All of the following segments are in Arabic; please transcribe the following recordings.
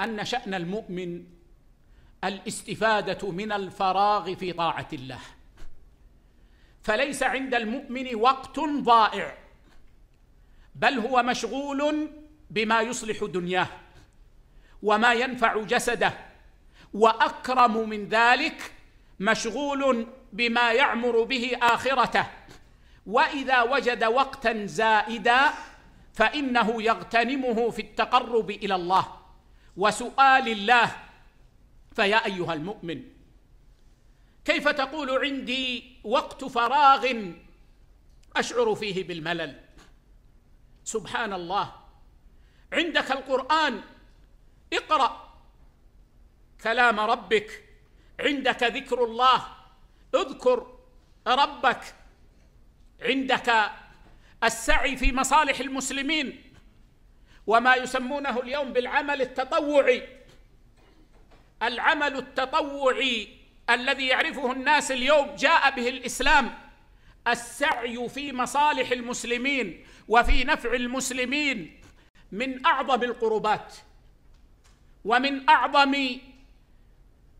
أن شأن المؤمن الاستفادة من الفراغ في طاعة الله فليس عند المؤمن وقت ضائع بل هو مشغول بما يصلح دنياه وما ينفع جسده واكرم من ذلك مشغول بما يعمر به اخرته واذا وجد وقتا زائدا فانه يغتنمه في التقرب الى الله وسؤال الله فيا ايها المؤمن كيف تقول عندي وقت فراغ اشعر فيه بالملل سبحان الله عندك القران اقرا كلام ربك عندك ذكر الله اذكر ربك عندك السعي في مصالح المسلمين وما يسمونه اليوم بالعمل التطوعي العمل التطوعي الذي يعرفه الناس اليوم جاء به الاسلام السعي في مصالح المسلمين وفي نفع المسلمين من اعظم القربات ومن اعظم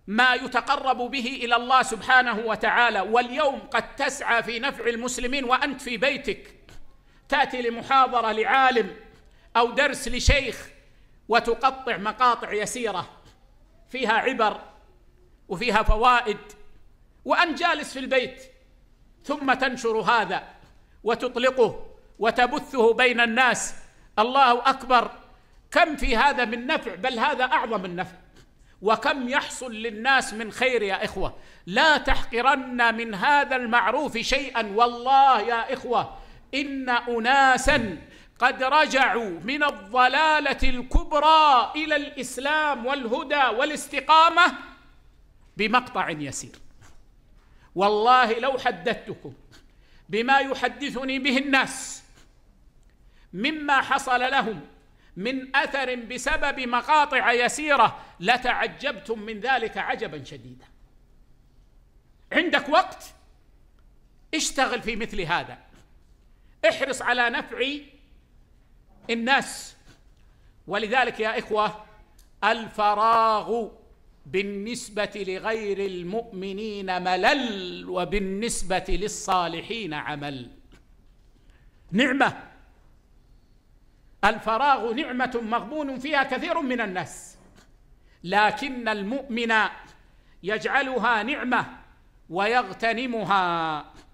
ما يتقرب به الى الله سبحانه وتعالى واليوم قد تسعى في نفع المسلمين وانت في بيتك تاتي لمحاضره لعالم او درس لشيخ وتقطع مقاطع يسيره فيها عبر وفيها فوائد وان جالس في البيت ثم تنشر هذا وتطلقه وتبثه بين الناس الله اكبر كم في هذا من نفع بل هذا اعظم النفع وكم يحصل للناس من خير يا اخوه لا تحقرن من هذا المعروف شيئا والله يا اخوه ان اناسا قد رجعوا من الضلاله الكبرى الى الاسلام والهدى والاستقامه بمقطع يسير والله لو حدثتكم بما يحدثني به الناس مما حصل لهم من اثر بسبب مقاطع يسيره لتعجبتم من ذلك عجبا شديدا عندك وقت اشتغل في مثل هذا احرص على نفع الناس ولذلك يا إخوة الفراغ بالنسبة لغير المؤمنين ملل وبالنسبة للصالحين عمل نعمة الفراغ نعمة مغبون فيها كثير من الناس لكن المؤمن يجعلها نعمة ويغتنمها